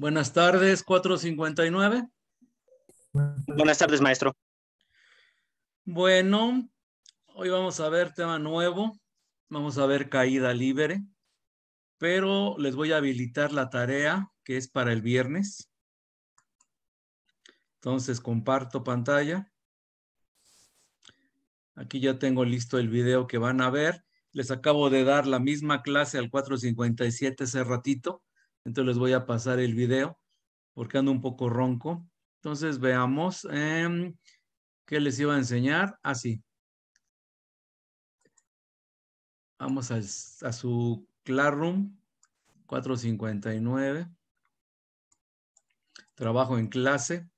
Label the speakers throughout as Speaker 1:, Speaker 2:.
Speaker 1: Buenas tardes, 459. Buenas tardes, maestro. Bueno, hoy vamos a ver tema nuevo. Vamos a ver caída libre, pero les voy a habilitar la tarea que es para el viernes. Entonces comparto pantalla. Aquí ya tengo listo el video que van a ver. Les acabo de dar la misma clase al 457 hace ratito. Entonces les voy a pasar el video porque ando un poco ronco. Entonces veamos em, qué les iba a enseñar. Así. Ah, Vamos a, a su Classroom 459. Trabajo en clase.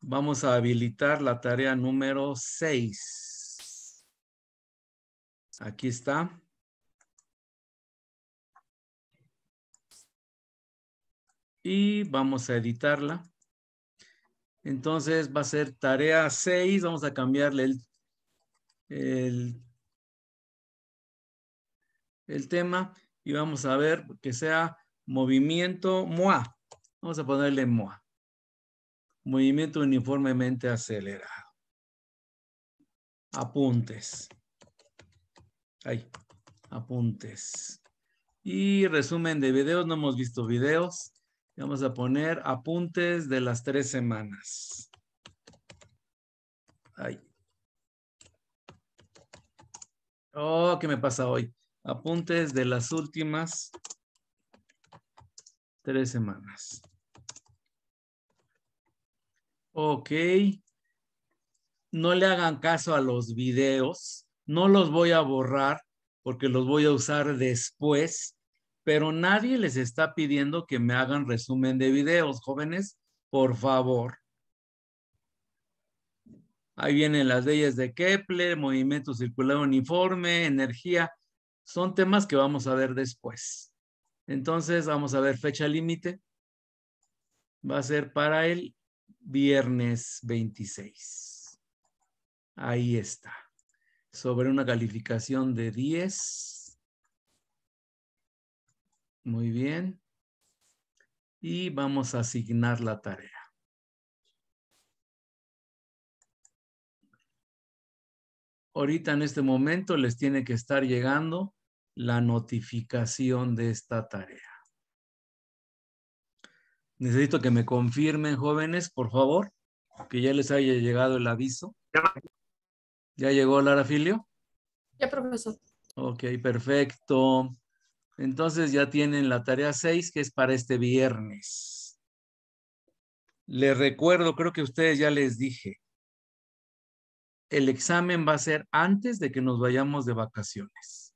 Speaker 1: Vamos a habilitar la tarea número 6. Aquí está. y vamos a editarla. Entonces va a ser tarea 6, vamos a cambiarle el, tema y vamos a ver que sea movimiento MOA. Vamos a ponerle MOA. Movimiento uniformemente acelerado. Apuntes. Ahí, apuntes. Y resumen de videos, no hemos visto videos. Vamos a poner apuntes de las tres semanas. Ay. Oh, ¿qué me pasa hoy? Apuntes de las últimas tres semanas. Ok. No le hagan caso a los videos. No los voy a borrar porque los voy a usar después pero nadie les está pidiendo que me hagan resumen de videos, jóvenes, por favor. Ahí vienen las leyes de Kepler, movimiento circular uniforme, energía. Son temas que vamos a ver después. Entonces, vamos a ver fecha límite. Va a ser para el viernes 26. Ahí está. Sobre una calificación de 10. Muy bien. Y vamos a asignar la tarea. Ahorita en este momento les tiene que estar llegando la notificación de esta tarea. Necesito que me confirmen, jóvenes, por favor, que ya les haya llegado el aviso. ¿Ya llegó Lara Filio? Ya, profesor. Ok, perfecto. Entonces ya tienen la tarea 6 que es para este viernes. Les recuerdo, creo que ustedes ya les dije, el examen va a ser antes de que nos vayamos de vacaciones.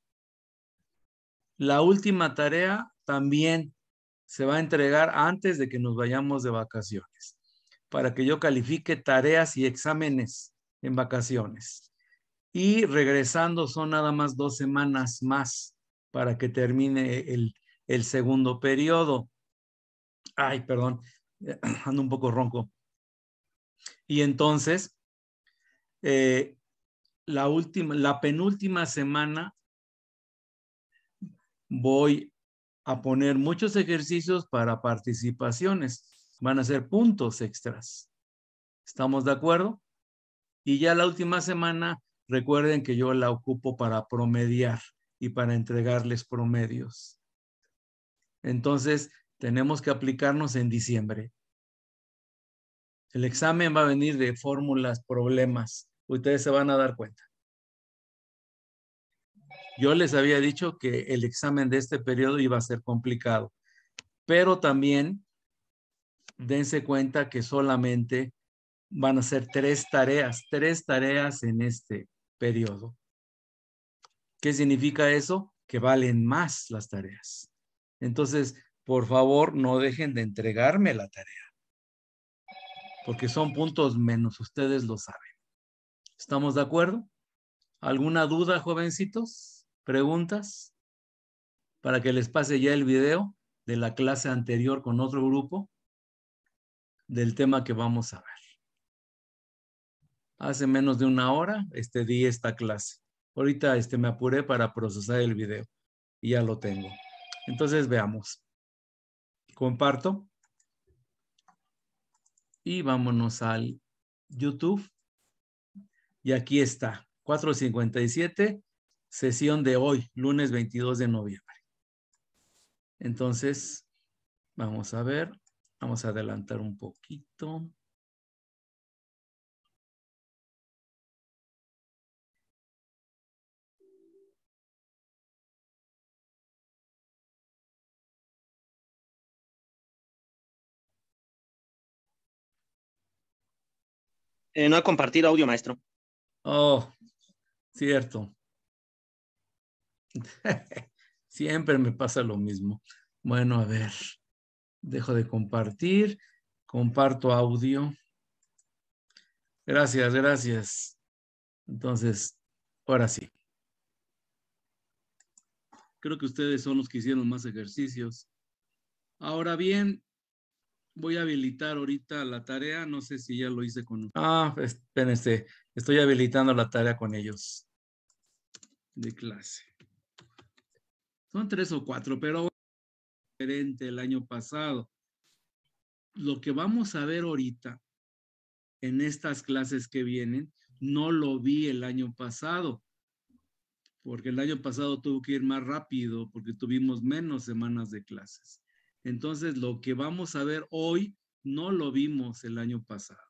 Speaker 1: La última tarea también se va a entregar antes de que nos vayamos de vacaciones, para que yo califique tareas y exámenes en vacaciones. Y regresando son nada más dos semanas más para que termine el, segundo periodo. Ay, perdón, ando un poco ronco. Y entonces, eh, la última, la penúltima semana, voy a poner muchos ejercicios para participaciones. Van a ser puntos extras. ¿Estamos de acuerdo? Y ya la última semana, recuerden que yo la ocupo para promediar y para entregarles promedios. Entonces, tenemos que aplicarnos en diciembre. El examen va a venir de fórmulas, problemas. Ustedes se van a dar cuenta. Yo les había dicho que el examen de este periodo iba a ser complicado, pero también dense cuenta que solamente van a ser tres tareas, tres tareas en este periodo. ¿Qué significa eso? Que valen más las tareas. Entonces, por favor, no dejen de entregarme la tarea, porque son puntos menos, ustedes lo saben. ¿Estamos de acuerdo? ¿Alguna duda, jovencitos? ¿Preguntas? Para que les pase ya el video de la clase anterior con otro grupo del tema que vamos a ver. Hace menos de una hora este, di esta clase. Ahorita este, me apuré para procesar el video y ya lo tengo. Entonces veamos. Comparto. Y vámonos al YouTube. Y aquí está, 4.57, sesión de hoy, lunes 22 de noviembre. Entonces, vamos a ver, vamos a adelantar un poquito. Eh, no ha compartido audio, maestro. Oh, cierto. Siempre me pasa lo mismo. Bueno, a ver. Dejo de compartir. Comparto audio. Gracias, gracias. Entonces, ahora sí. Creo que ustedes son los que hicieron más ejercicios. Ahora bien, voy a habilitar ahorita la tarea. No sé si ya lo hice con... Ah, espérense. Este, estoy habilitando la tarea con ellos. De clase. Son tres o cuatro, pero diferente el año pasado. Lo que vamos a ver ahorita en estas clases que vienen, no lo vi el año pasado, porque el año pasado tuvo que ir más rápido porque tuvimos menos semanas de clases. Entonces, lo que vamos a ver hoy no lo vimos el año pasado.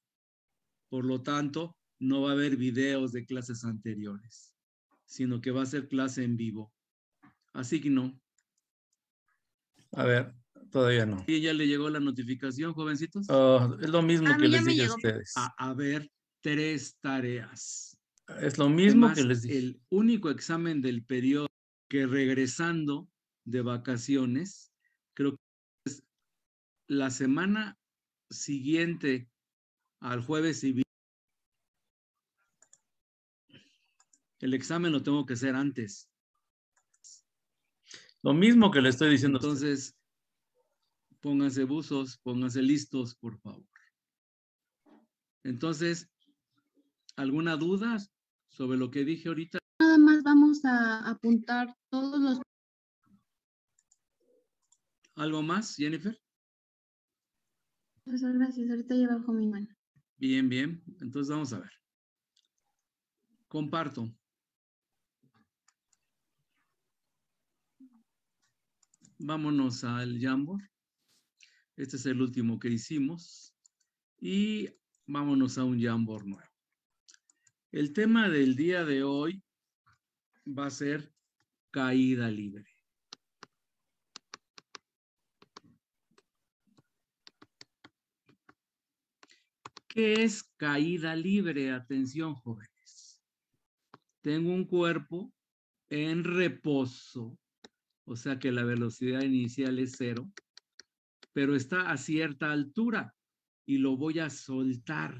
Speaker 1: Por lo tanto, no va a haber videos de clases anteriores, sino que va a ser clase en vivo. Así que no. A ver, todavía no. ¿Y ya le llegó la notificación, jovencitos? Oh, es lo mismo que les dije a ustedes. A, ver, tres tareas. Es lo mismo que les dije. El único examen del periodo que regresando de vacaciones, creo que la semana siguiente al jueves y el examen lo tengo que hacer antes. Lo mismo que le estoy diciendo. Entonces, pónganse buzos, pónganse listos, por favor. Entonces, ¿alguna duda sobre lo que dije ahorita? Nada más vamos a apuntar todos los... ¿Algo más, Jennifer? Profesor, gracias. Ahorita llevo bajo mi mano. Bien, bien. Entonces vamos a ver. Comparto. Vámonos al Jamboard. Este es el último que hicimos. Y vámonos a un Jamboard nuevo. El tema del día de hoy va a ser caída libre. ¿Qué es caída libre? Atención, jóvenes. Tengo un cuerpo en reposo, o sea que la velocidad inicial es cero, pero está a cierta altura y lo voy a soltar.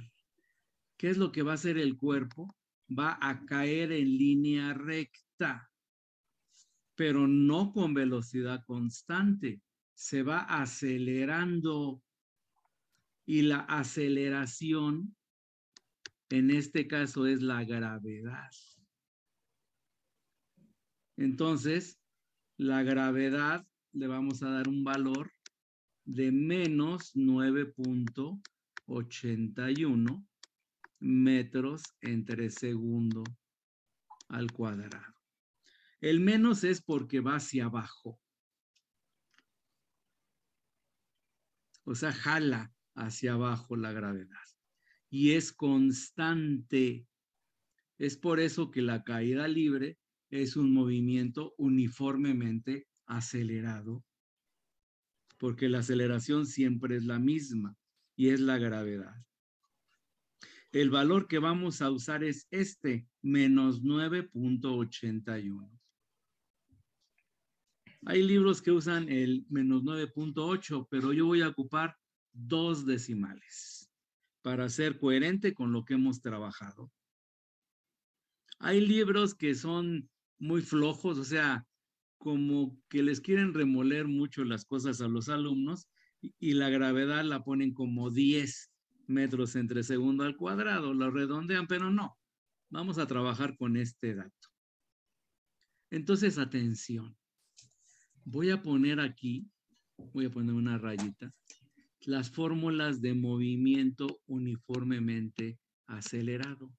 Speaker 1: ¿Qué es lo que va a hacer el cuerpo? Va a caer en línea recta, pero no con velocidad constante. Se va acelerando y la aceleración, en este caso es la gravedad. Entonces, la gravedad le vamos a dar un valor de menos 9.81 metros entre segundo al cuadrado. El menos es porque va hacia abajo. O sea, jala, hacia abajo la gravedad. Y es constante. Es por eso que la caída libre es un movimiento uniformemente acelerado, porque la aceleración siempre es la misma y es la gravedad. El valor que vamos a usar es este, menos 9.81. Hay libros que usan el menos 9.8, pero yo voy a ocupar dos decimales para ser coherente con lo que hemos trabajado. Hay libros que son muy flojos, o sea, como que les quieren remoler mucho las cosas a los alumnos y, la gravedad la ponen como 10 metros entre segundo al cuadrado, la redondean, pero no. Vamos a trabajar con este dato. Entonces, atención. Voy a poner aquí, voy a poner una rayita las fórmulas de movimiento uniformemente acelerado.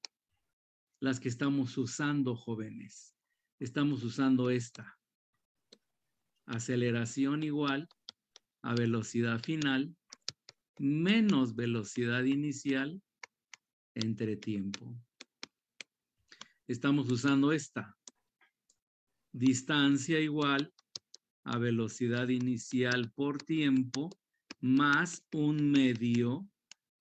Speaker 1: Las que estamos usando, jóvenes. Estamos usando esta. Aceleración igual a velocidad final menos velocidad inicial entre tiempo. Estamos usando esta. Distancia igual a velocidad inicial por tiempo más un medio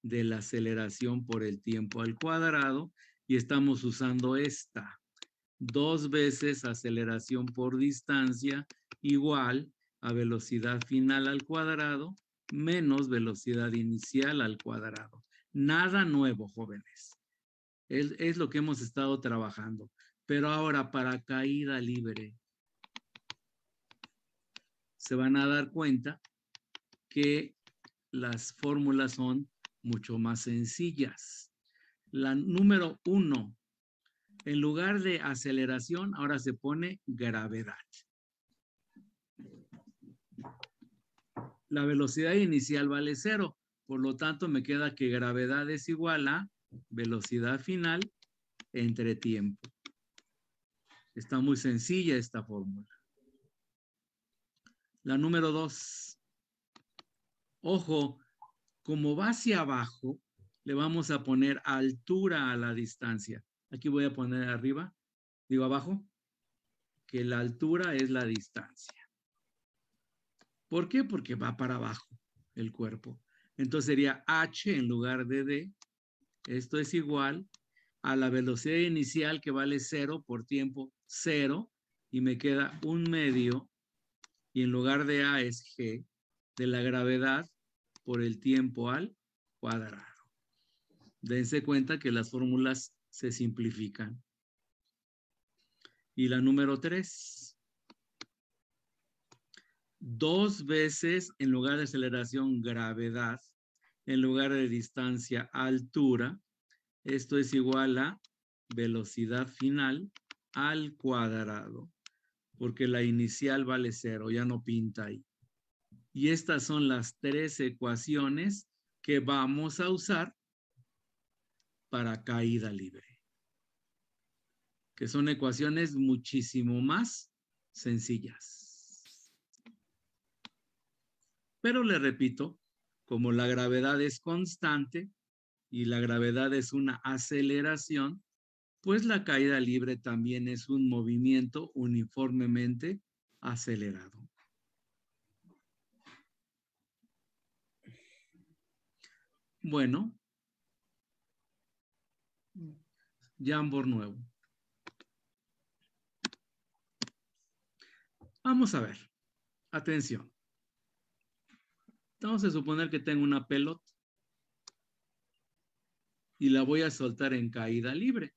Speaker 1: de la aceleración por el tiempo al cuadrado y estamos usando esta. Dos veces aceleración por distancia igual a velocidad final al cuadrado menos velocidad inicial al cuadrado. Nada nuevo, jóvenes. Es, lo que hemos estado trabajando. Pero ahora para caída libre, se van a dar cuenta que las fórmulas son mucho más sencillas. La número uno, en lugar de aceleración, ahora se pone gravedad. La velocidad inicial vale cero, por lo tanto me queda que gravedad es igual a velocidad final entre tiempo. Está muy sencilla esta fórmula. La número dos, Ojo, como va hacia abajo, le vamos a poner altura a la distancia. Aquí voy a poner arriba, digo abajo, que la altura es la distancia. ¿Por qué? Porque va para abajo el cuerpo. Entonces sería h en lugar de d. Esto es igual a la velocidad inicial que vale cero por tiempo cero. y me queda un medio y en lugar de a es g de la gravedad por el tiempo al cuadrado. Dense cuenta que las fórmulas se simplifican. Y la número tres. Dos veces en lugar de aceleración, gravedad. En lugar de distancia, altura. Esto es igual a velocidad final al cuadrado. Porque la inicial vale cero, ya no pinta ahí. Y estas son las tres ecuaciones que vamos a usar para caída libre. Que son ecuaciones muchísimo más sencillas. Pero le repito, como la gravedad es constante y la gravedad es una aceleración, pues la caída libre también es un movimiento uniformemente acelerado. Bueno. Jamboard nuevo. Vamos a ver. Atención. Vamos a suponer que tengo una pelota y la voy a soltar en caída libre.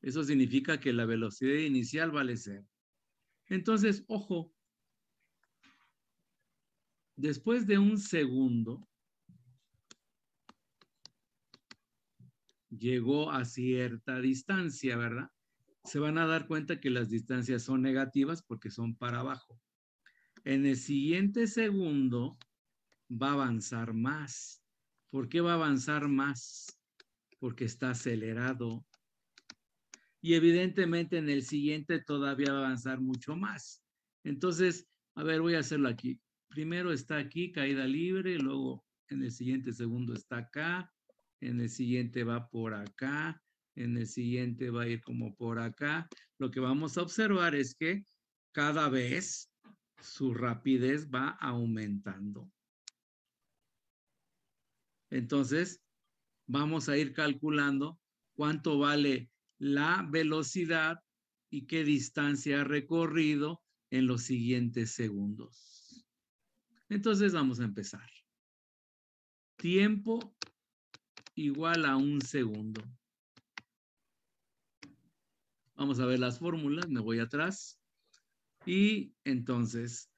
Speaker 1: Eso significa que la velocidad inicial vale cero. Entonces, ojo, después de un segundo, llegó a cierta distancia, ¿verdad? Se van a dar cuenta que las distancias son negativas porque son para abajo. En el siguiente segundo va a avanzar más. ¿Por qué va a avanzar más? Porque está acelerado. Y evidentemente en el siguiente todavía va a avanzar mucho más. Entonces, a ver, voy a hacerlo aquí. Primero está aquí, caída libre, luego en el siguiente segundo está acá, en el siguiente va por acá, en el siguiente va a ir como por acá. Lo que vamos a observar es que cada vez su rapidez va aumentando. Entonces, vamos a ir calculando cuánto vale la velocidad y qué distancia ha recorrido en los siguientes segundos. Entonces, vamos a empezar. Tiempo igual a un segundo. Vamos a ver las fórmulas, me voy atrás. Y entonces,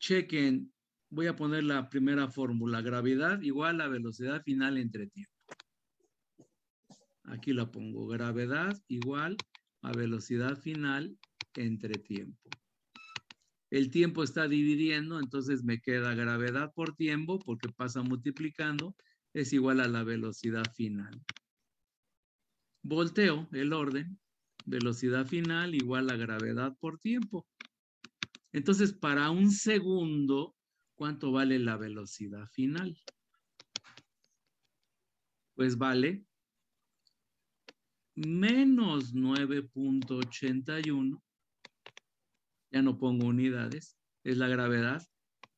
Speaker 1: chequen, voy a poner la primera fórmula, gravedad igual a velocidad final entre tiempo. Aquí la pongo, gravedad igual a velocidad final entre tiempo. El tiempo está dividiendo, entonces me queda gravedad por tiempo porque pasa multiplicando es igual a la velocidad final. Volteo el orden, velocidad final igual a gravedad por tiempo. Entonces, para un segundo, ¿cuánto vale la velocidad final? Pues vale menos 9.81, ya no pongo unidades, es la gravedad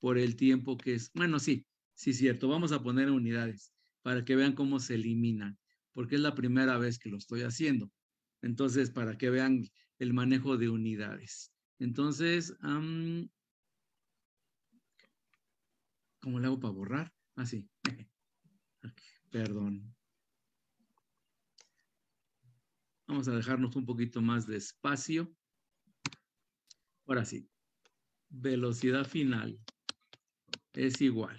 Speaker 1: por el tiempo que es, bueno, sí, Sí, cierto, vamos a poner unidades para que vean cómo se eliminan, porque es la primera vez que lo estoy haciendo. Entonces, para que vean el manejo de unidades. Entonces, ¿cómo le hago para borrar? Así. Ah, sí, perdón. Vamos a dejarnos un poquito más de espacio. Ahora sí. Velocidad final es igual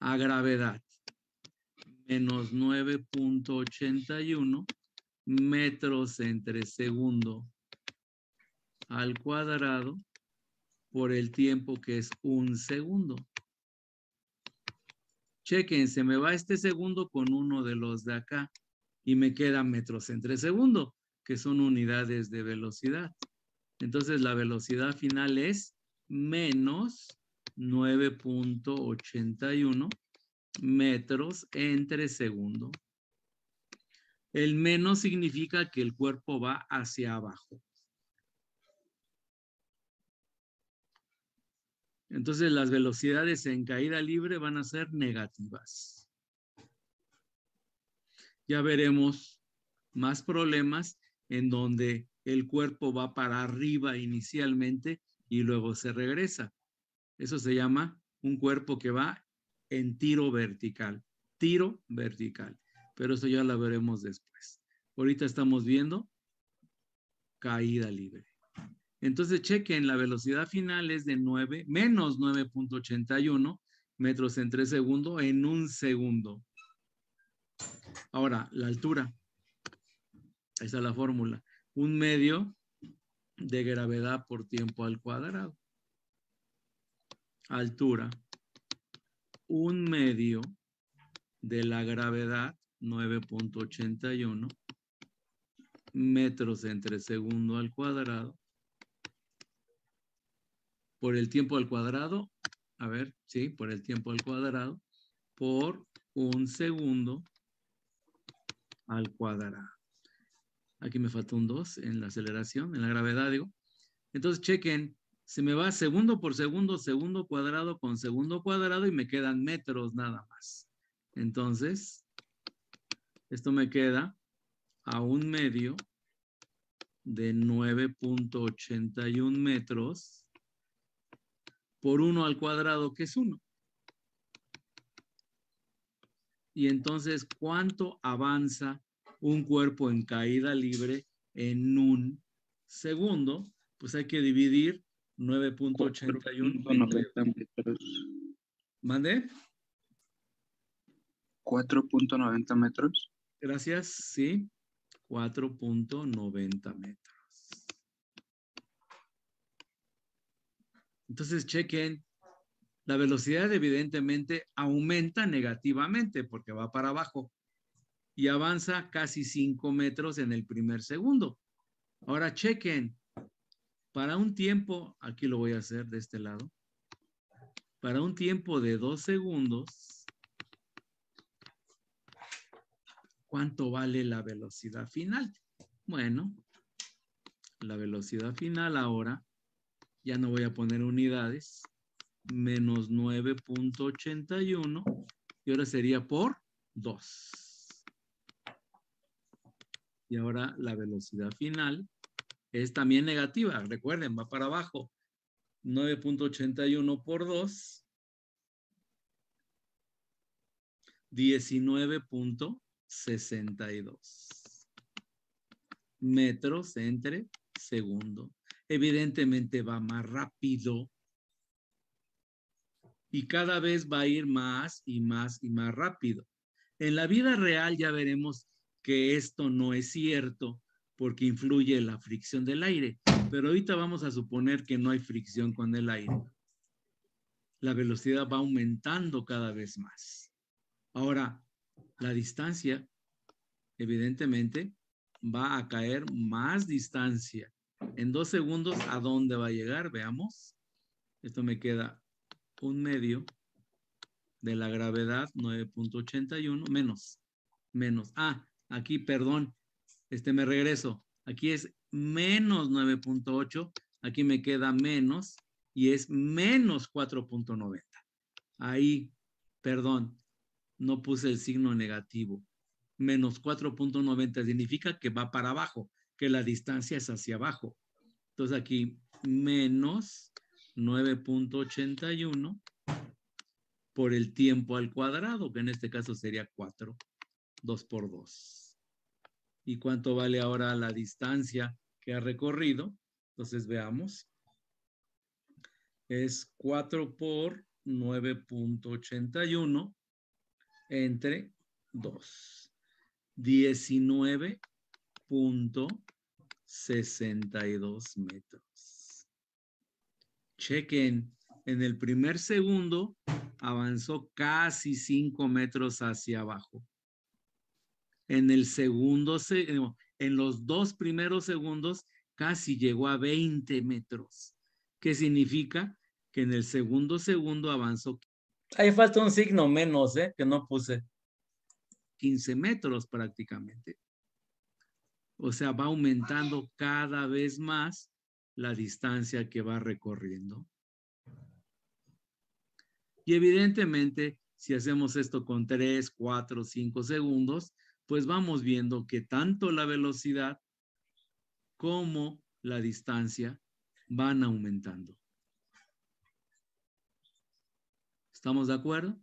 Speaker 1: a gravedad, menos 9.81 metros entre segundo al cuadrado por el tiempo que es un segundo. Chequen, se me va este segundo con uno de los de acá y me quedan metros entre segundo, que son unidades de velocidad. Entonces la velocidad final es menos 9.81 metros entre segundo. El menos significa que el cuerpo va hacia abajo. Entonces las velocidades en caída libre van a ser negativas. Ya veremos más problemas en donde el cuerpo va para arriba inicialmente y luego se regresa. Eso se llama un cuerpo que va en tiro vertical, tiro vertical. Pero eso ya la veremos después. Ahorita estamos viendo caída libre. Entonces chequen, la velocidad final es de 9, menos 9.81 metros en 3 segundos en un segundo. Ahora, la altura. Esa es la fórmula. Un medio de gravedad por tiempo al cuadrado altura un medio de la gravedad 9.81 metros entre segundo al cuadrado por el tiempo al cuadrado, a ver, sí, por el tiempo al cuadrado, por un segundo al cuadrado. Aquí me falta un 2 en la aceleración, en la gravedad, digo. Entonces, chequen, se me va segundo por segundo, segundo cuadrado con segundo cuadrado y me quedan metros nada más. Entonces, esto me queda a un medio de 9.81 metros por 1 al cuadrado, que es 1. Y entonces, ¿cuánto avanza un cuerpo en caída libre en un segundo? Pues hay que dividir 9.81 ¿Mande? 4.90 metros. Gracias, sí. 4.90 metros. Entonces, chequen. La velocidad evidentemente aumenta negativamente porque va para abajo y avanza casi 5 metros en el primer segundo. Ahora chequen, para un tiempo, aquí lo voy a hacer de este lado, para un tiempo de dos segundos, ¿cuánto vale la velocidad final? Bueno, la velocidad final ahora, ya no voy a poner unidades, menos 9.81 y ahora sería por 2. Y ahora la velocidad final es también negativa. Recuerden, va para abajo. 9.81 por 2. 19.62 metros entre segundo. Evidentemente va más rápido y cada vez va a ir más y más y más rápido. En la vida real ya veremos que esto no es cierto porque influye la fricción del aire. Pero ahorita vamos a suponer que no hay fricción con el aire. La velocidad va aumentando cada vez más. Ahora, la distancia, evidentemente, va a caer más distancia. En dos segundos, ¿a dónde va a llegar? Veamos. Esto me queda un medio de la gravedad 9.81 menos, menos. Ah, aquí, perdón, este, me regreso. Aquí es menos 9.8, aquí me queda menos y es menos 4.90. Ahí, perdón, no puse el signo negativo. Menos 4.90 significa que va para abajo, que la distancia es hacia abajo. Entonces aquí menos 9.81 por el tiempo al cuadrado, que en este caso sería 4, 2 por 2 y cuánto vale ahora la distancia que ha recorrido. Entonces veamos. Es 4 por 9.81 entre 2. 19.62 metros. Chequen, en el primer segundo avanzó casi 5 metros hacia abajo en el segundo, en los dos primeros segundos casi llegó a 20 metros, ¿Qué significa que en el segundo segundo avanzó. Ahí falta un signo menos, ¿eh? Que no puse. 15 metros prácticamente. O sea, va aumentando cada vez más la distancia que va recorriendo. Y evidentemente, si hacemos esto con 3, 4, 5 segundos, pues vamos viendo que tanto la velocidad como la distancia van aumentando. ¿Estamos de acuerdo?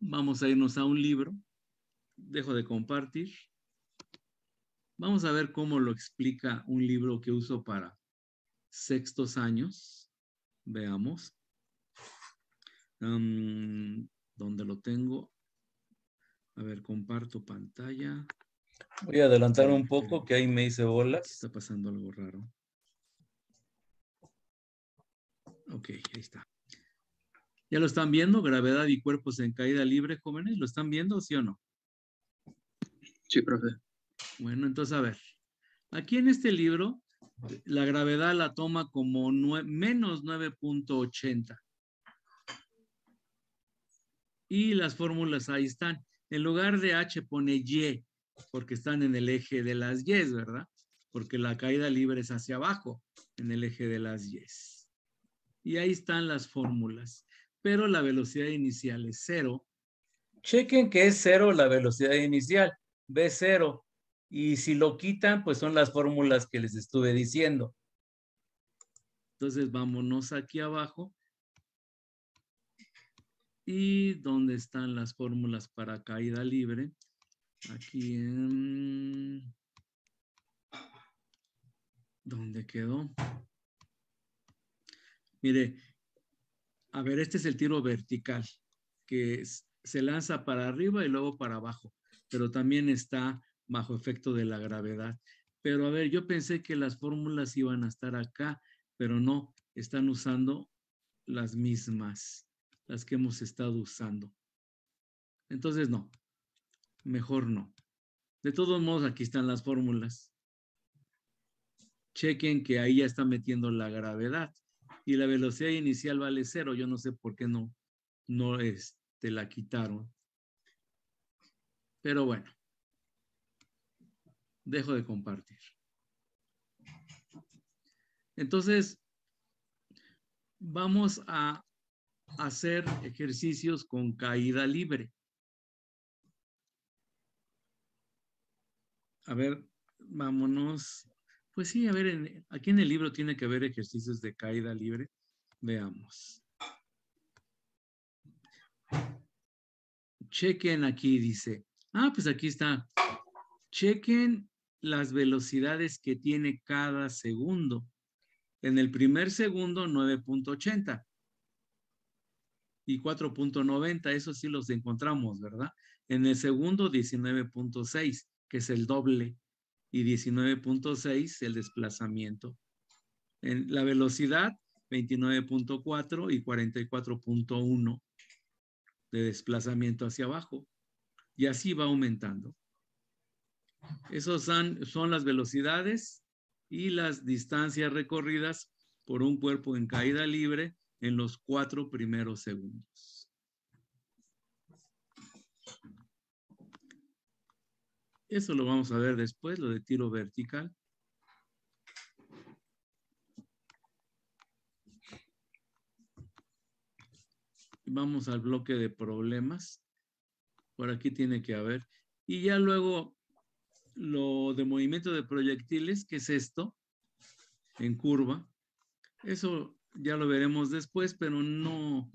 Speaker 1: Vamos a irnos a un libro. Dejo de compartir. Vamos a ver cómo lo explica un libro que uso para sextos años. Veamos. ¿Dónde lo tengo? A ver, comparto pantalla. Voy a adelantar un poco que ahí me hice bolas. Está pasando algo raro. Ok, ahí está. ¿Ya lo están viendo? Gravedad y cuerpos en caída libre, jóvenes. ¿Lo están viendo, sí o no? Sí, profe. Bueno, entonces a ver. Aquí en este libro, la gravedad la toma como menos 9.80. Y las fórmulas ahí están en lugar de H pone Y, porque están en el eje de las Y, ¿verdad? Porque la caída libre es hacia abajo, en el eje de las Y. Y ahí están las fórmulas. Pero la velocidad inicial es cero. Chequen que es cero la velocidad inicial, B0. Y si lo quitan, pues son las fórmulas que les estuve diciendo. Entonces vámonos aquí abajo y dónde están las fórmulas para caída libre. Aquí en... ¿Dónde quedó? Mire, a ver, este es el tiro vertical que se lanza para arriba y luego para abajo, pero también está bajo efecto de la gravedad. Pero a ver, yo pensé que las fórmulas iban a estar acá, pero no, están usando las mismas las que hemos estado usando. Entonces, no, mejor no. De todos modos, aquí están las fórmulas. Chequen que ahí ya está metiendo la gravedad y la velocidad inicial vale cero. Yo no sé por qué no, no Te este, la quitaron. Pero bueno, dejo de compartir. Entonces, vamos a hacer ejercicios con caída libre. A ver, vámonos. Pues sí, a ver, aquí en el libro tiene que haber ejercicios de caída libre. Veamos. Chequen aquí, dice. Ah, pues aquí está. Chequen las velocidades que tiene cada segundo. En el primer segundo, 9.80 y 4.90, eso sí los encontramos, ¿verdad? En el segundo, 19.6, que es el doble, y 19.6, el desplazamiento. En la velocidad, 29.4 y 44.1 de desplazamiento hacia abajo. Y así va aumentando. Esas son, son las velocidades y las distancias recorridas por un cuerpo en caída libre en los cuatro primeros segundos. Eso lo vamos a ver después, lo de tiro vertical. Vamos al bloque de problemas. Por aquí tiene que haber. Y ya luego lo de movimiento de proyectiles, que es esto, en curva. Eso ya lo veremos después, pero no,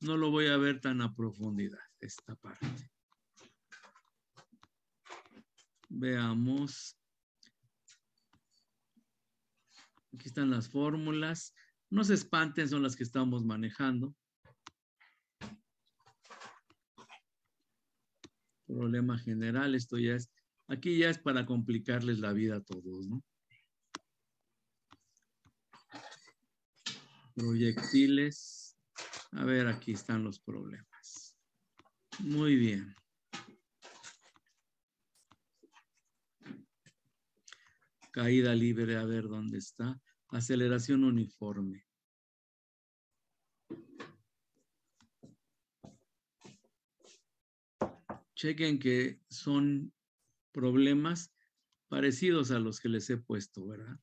Speaker 1: no lo voy a ver tan a profundidad, esta parte. Veamos. Aquí están las fórmulas. No se espanten, son las que estamos manejando. Problema general, esto ya es, aquí ya es para complicarles la vida a todos, ¿no? proyectiles. A ver, aquí están los problemas. Muy bien. Caída libre, a ver dónde está. Aceleración uniforme. Chequen que son problemas parecidos a los que les he puesto, ¿verdad?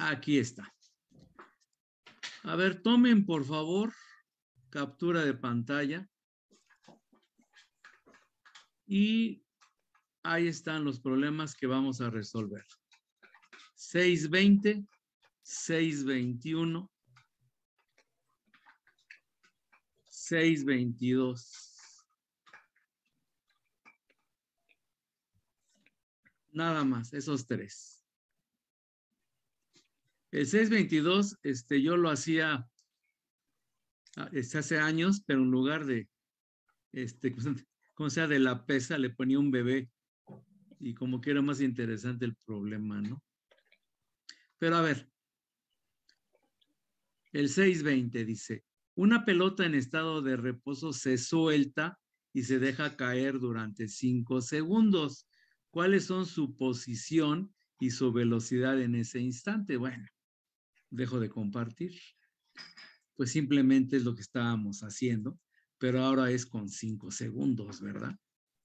Speaker 1: Aquí está. A ver, tomen por favor captura de pantalla. Y ahí están los problemas que vamos a resolver. 620, 621, 622. Nada más, esos tres. El 622, este, yo lo hacía ah, este, hace años, pero en lugar de, este, sea, de la pesa, le ponía un bebé. Y como que era más interesante el problema, ¿no? Pero a ver, el 620 dice, una pelota en estado de reposo se suelta y se deja caer durante cinco segundos. ¿Cuáles son su posición y su velocidad en ese instante? Bueno, dejo de compartir, pues simplemente es lo que estábamos haciendo, pero ahora es con cinco segundos, ¿verdad?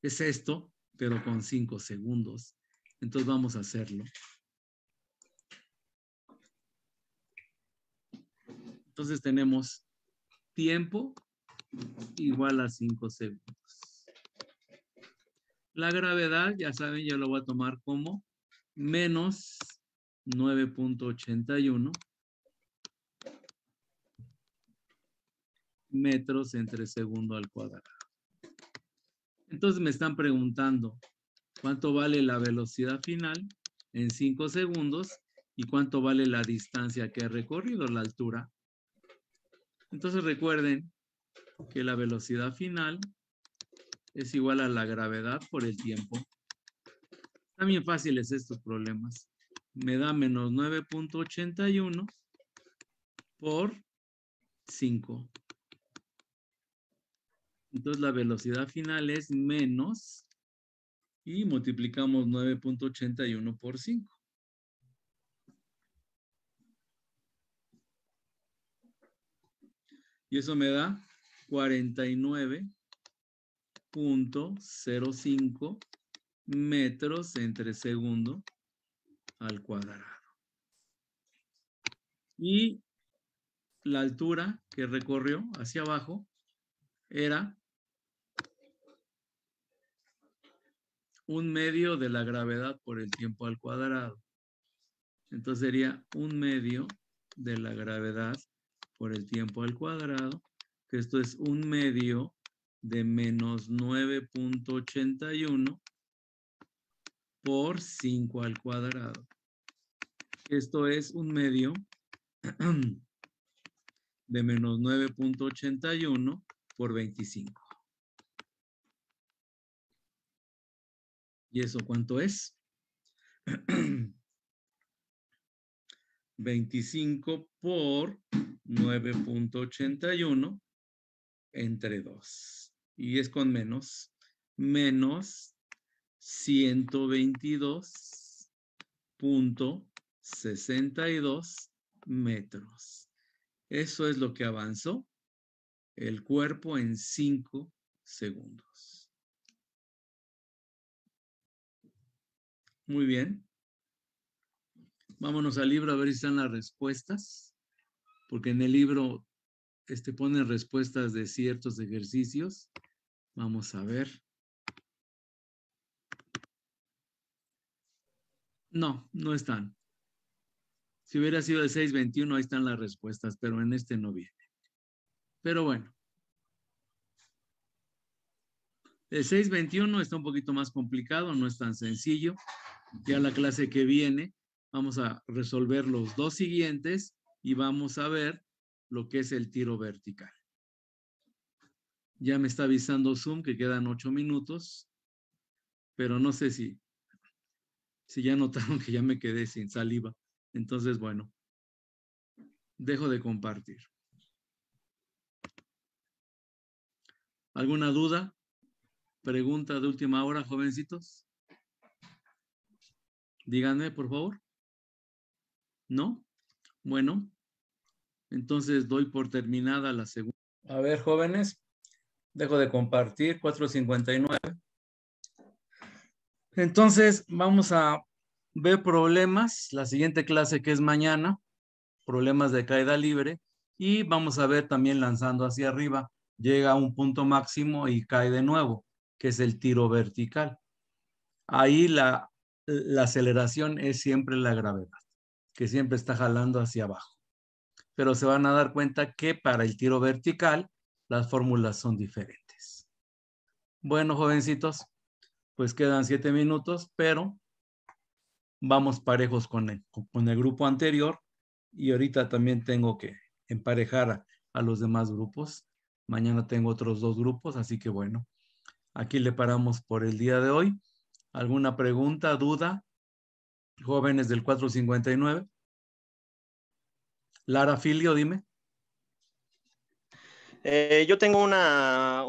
Speaker 1: Es esto, pero con cinco segundos. Entonces vamos a hacerlo. Entonces tenemos tiempo igual a 5 segundos. La gravedad, ya saben, yo lo voy a tomar como menos 9.81 metros entre segundo al cuadrado. Entonces me están preguntando cuánto vale la velocidad final en 5 segundos y cuánto vale la distancia que he recorrido, la altura. Entonces recuerden que la velocidad final es igual a la gravedad por el tiempo. también fáciles estos problemas. Me da menos 9.81 por 5. Entonces la velocidad final es menos y multiplicamos 9.81 por 5. Y eso me da 49.05 metros entre segundo al cuadrado. Y la altura que recorrió hacia abajo era un medio de la gravedad por el tiempo al cuadrado. Entonces sería un medio de la gravedad por el tiempo al cuadrado, que esto es un medio de menos 9.81 por 5 al cuadrado. Esto es un medio de menos 9.81 por 25. ¿Y eso cuánto es? 25 por 9.81 entre 2. Y es con menos. Menos 122.62 metros. Eso es lo que avanzó el cuerpo en 5 segundos. Muy bien. Vámonos al libro a ver si están las respuestas, porque en el libro este, ponen respuestas de ciertos ejercicios. Vamos a ver. No, no están. Si hubiera sido el 621, ahí están las respuestas, pero en este no viene. Pero bueno. El 621 está un poquito más complicado, no es tan sencillo ya la clase que viene vamos a resolver los dos siguientes y vamos a ver lo que es el tiro vertical. Ya me está avisando Zoom que quedan ocho minutos, pero no sé si, si ya notaron que ya me quedé sin saliva. Entonces, bueno, dejo de compartir. ¿Alguna duda? ¿Pregunta de última hora, jovencitos? Díganme, por favor. ¿No? Bueno, entonces doy por terminada la segunda. A ver, jóvenes, dejo de compartir 459. Entonces, vamos a ver problemas, la siguiente clase que es mañana, problemas de caída libre, y vamos a ver también lanzando hacia arriba, llega a un punto máximo y cae de nuevo, que es el tiro vertical. Ahí la la aceleración es siempre la gravedad, que siempre está jalando hacia abajo. Pero se van a dar cuenta que para el tiro vertical las fórmulas son diferentes. Bueno, jovencitos, pues quedan siete minutos, pero vamos parejos con el, grupo anterior y ahorita también tengo que emparejar a los demás grupos. Mañana tengo otros dos grupos, así que bueno, aquí le paramos por el día de hoy. ¿Alguna pregunta, duda? Jóvenes del 459. Lara Filio, dime. Eh, yo tengo una,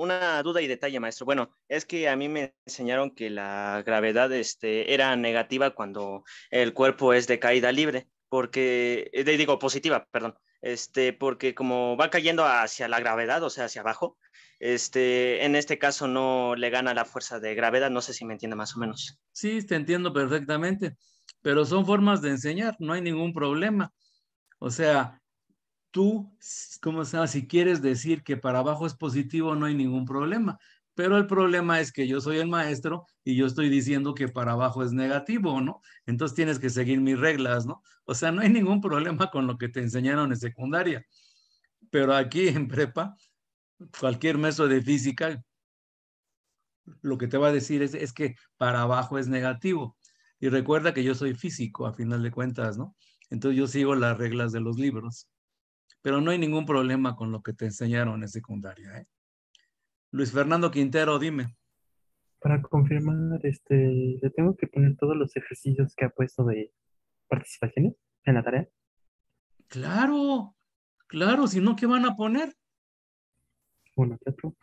Speaker 1: duda y detalle, maestro. Bueno, es que a mí me enseñaron que la gravedad este, era negativa cuando el cuerpo es de caída libre, porque, eh, digo, positiva, perdón, este, porque como va cayendo hacia la gravedad, o sea, hacia abajo, este, en este caso no le gana la fuerza de gravedad, no sé si me entiende más o menos. Sí, te entiendo perfectamente, pero son formas de enseñar, no hay ningún problema. O sea, tú, ¿cómo se llama? Si quieres decir que para abajo es positivo, no hay ningún problema. Pero el problema es que yo soy el maestro y yo estoy diciendo que para abajo es negativo, ¿no? Entonces tienes que seguir mis reglas, ¿no? O sea, no hay ningún problema con lo que te enseñaron en secundaria. Pero aquí en prepa, cualquier maestro de física, lo que te va a decir es, es que para abajo es negativo. Y recuerda que yo soy físico, a final de cuentas, ¿no? Entonces yo sigo las reglas de los libros. Pero no hay ningún problema con lo que te enseñaron en secundaria, ¿eh? Luis Fernando Quintero, dime. Para confirmar, este, le tengo que poner todos los ejercicios que ha puesto de participaciones en la tarea. Claro, claro, si no, ¿qué van a poner? Bueno, teatro.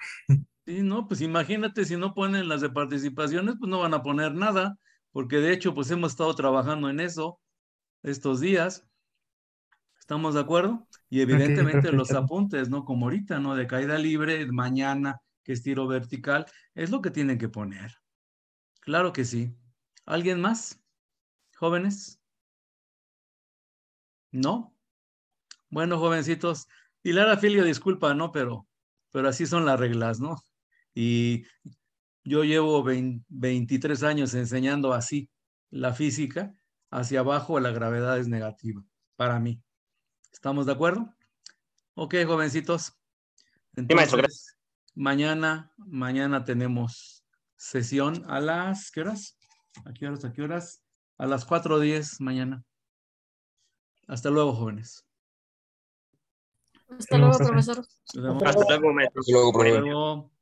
Speaker 1: Sí, no, pues imagínate, si no ponen las de participaciones, pues no van a poner nada, porque de hecho, pues hemos estado trabajando en eso estos días. ¿Estamos de acuerdo? Y evidentemente los apuntes, ¿no? Como ahorita, ¿no? De caída libre, mañana, que es tiro vertical, es lo que tienen que poner. Claro que sí. ¿Alguien más? ¿Jóvenes? ¿No? Bueno, jovencitos. Y Lara Filio, disculpa, ¿no? Pero, pero así son las reglas, ¿no? Y yo llevo 23 años enseñando así la física. Hacia abajo la gravedad es negativa para mí. ¿Estamos de acuerdo? Ok, jovencitos. gracias. Mañana, mañana tenemos sesión a las, ¿qué horas? ¿A qué horas? ¿A qué horas? A las 4.10 mañana. Hasta luego, jóvenes. Hasta luego, profesor. Hasta luego, maestro. Hasta luego.